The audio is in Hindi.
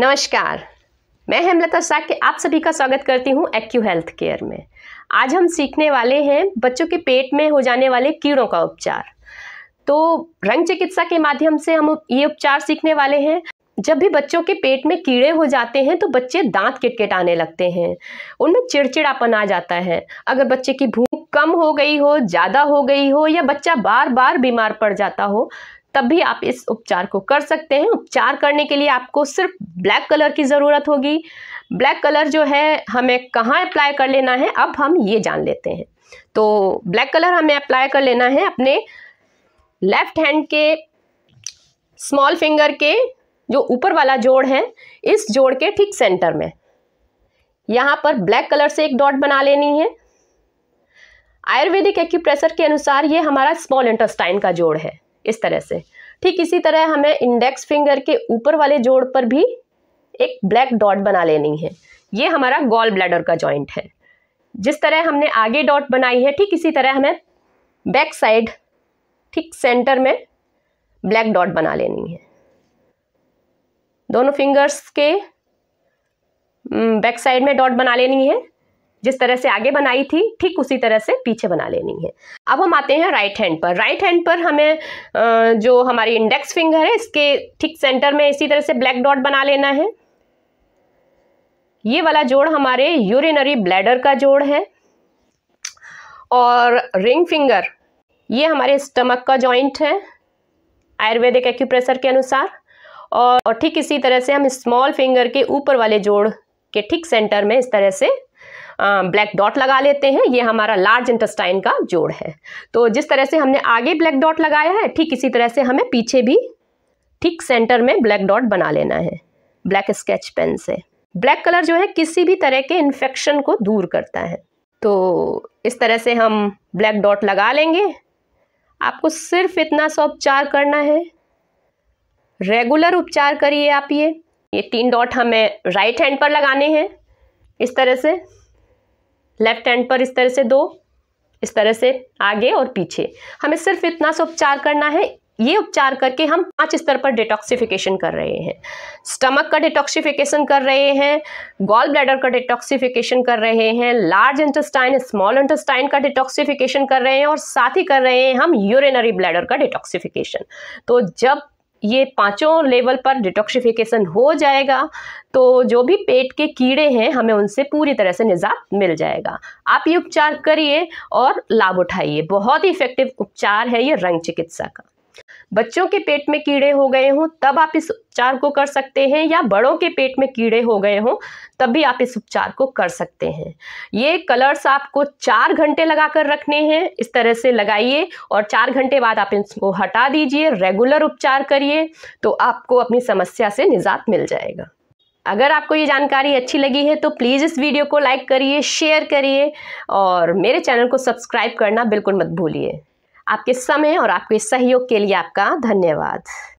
नमस्कार मैं हेमलता के आप सभी का स्वागत करती हूँ एक्यू हेल्थ केयर में आज हम सीखने वाले हैं बच्चों के पेट में हो जाने वाले कीड़ों का उपचार तो रंग चिकित्सा के माध्यम से हम ये उपचार सीखने वाले हैं जब भी बच्चों के पेट में कीड़े हो जाते हैं तो बच्चे दांत किटकिटाने लगते हैं उनमें चिड़चिड़ापन आ जाता है अगर बच्चे की भूख कम हो गई हो ज़्यादा हो गई हो या बच्चा बार बार बीमार पड़ जाता हो तब भी आप इस उपचार को कर सकते हैं उपचार करने के लिए आपको सिर्फ ब्लैक कलर की ज़रूरत होगी ब्लैक कलर जो है हमें कहाँ अप्लाई कर लेना है अब हम ये जान लेते हैं तो ब्लैक कलर हमें अप्लाई कर लेना है अपने लेफ्ट हैंड के स्मॉल फिंगर के जो ऊपर वाला जोड़ है इस जोड़ के ठीक सेंटर में यहाँ पर ब्लैक कलर से एक डॉट बना लेनी है आयुर्वेदिक एक्यूप्रेशर के अनुसार ये हमारा स्मॉल इंटेस्टाइन का जोड़ है इस तरह से ठीक इसी तरह हमें इंडेक्स फिंगर के ऊपर वाले जोड़ पर भी एक ब्लैक डॉट बना लेनी है ये हमारा गॉल ब्लैडर का जॉइंट है जिस तरह हमने आगे डॉट बनाई है ठीक इसी तरह हमें बैक साइड ठीक सेंटर में ब्लैक डॉट बना लेनी है दोनों फिंगर्स के बैक हम्म, साइड में डॉट बना लेनी है जिस तरह से आगे बनाई थी ठीक उसी तरह से पीछे बना लेनी है अब हम आते हैं राइट हैंड पर राइट हैंड पर हमें जो हमारी इंडेक्स फिंगर है इसके ठीक सेंटर में इसी तरह से ब्लैक डॉट बना लेना है ये वाला जोड़ हमारे यूरिनरी ब्लैडर का जोड़ है और रिंग फिंगर ये हमारे स्टमक का जॉइंट है आयुर्वेदिक एक्यूप्रेशर के अनुसार और ठीक इसी तरह से हम स्मॉल फिंगर के ऊपर वाले जोड़ के ठीक सेंटर में इस तरह से ब्लैक डॉट लगा लेते हैं ये हमारा लार्ज इंटेस्टाइन का जोड़ है तो जिस तरह से हमने आगे ब्लैक डॉट लगाया है ठीक इसी तरह से हमें पीछे भी ठीक सेंटर में ब्लैक डॉट बना लेना है ब्लैक स्केच पेन से ब्लैक कलर जो है किसी भी तरह के इन्फेक्शन को दूर करता है तो इस तरह से हम ब्लैक डॉट लगा लेंगे आपको सिर्फ इतना सा उपचार करना है रेगुलर उपचार करिए आप ये ये तीन डॉट हमें राइट हैंड पर लगाने हैं इस तरह से लेफ्ट हैंड पर इस तरह से दो इस तरह से आगे और पीछे हमें सिर्फ इतना सा उपचार करना है ये उपचार करके हम पांच स्तर पर डिटॉक्सिफिकेशन कर रहे हैं स्टमक का डिटॉक्सिफिकेशन कर रहे हैं गॉल ब्लैडर का डिटॉक्सिफिकेशन कर रहे हैं लार्ज इंटेस्टाइन स्मॉल इंटेस्टाइन का डिटॉक्सिफिकेशन कर रहे हैं और साथ ही कर रहे हैं हम यूरिनरी ब्लैडर का डिटॉक्सिफिकेशन तो जब ये पांचों लेवल पर डिटॉक्सिफिकेशन हो जाएगा तो जो भी पेट के कीड़े हैं हमें उनसे पूरी तरह से निजात मिल जाएगा आप ये उपचार करिए और लाभ उठाइए बहुत ही इफेक्टिव उपचार है ये रंग चिकित्सा का बच्चों के पेट में कीड़े हो गए हों तब आप इस उपचार को कर सकते हैं या बड़ों के पेट में कीड़े हो गए हों तब भी आप इस उपचार को कर सकते हैं ये कलर्स आपको चार घंटे लगा कर रखने हैं इस तरह से लगाइए और चार घंटे बाद आप इसको हटा दीजिए रेगुलर उपचार करिए तो आपको अपनी समस्या से निजात मिल जाएगा अगर आपको ये जानकारी अच्छी लगी है तो प्लीज़ इस वीडियो को लाइक करिए शेयर करिए और मेरे चैनल को सब्सक्राइब करना बिल्कुल मत भूलिए आपके समय और आपके सहयोग के लिए आपका धन्यवाद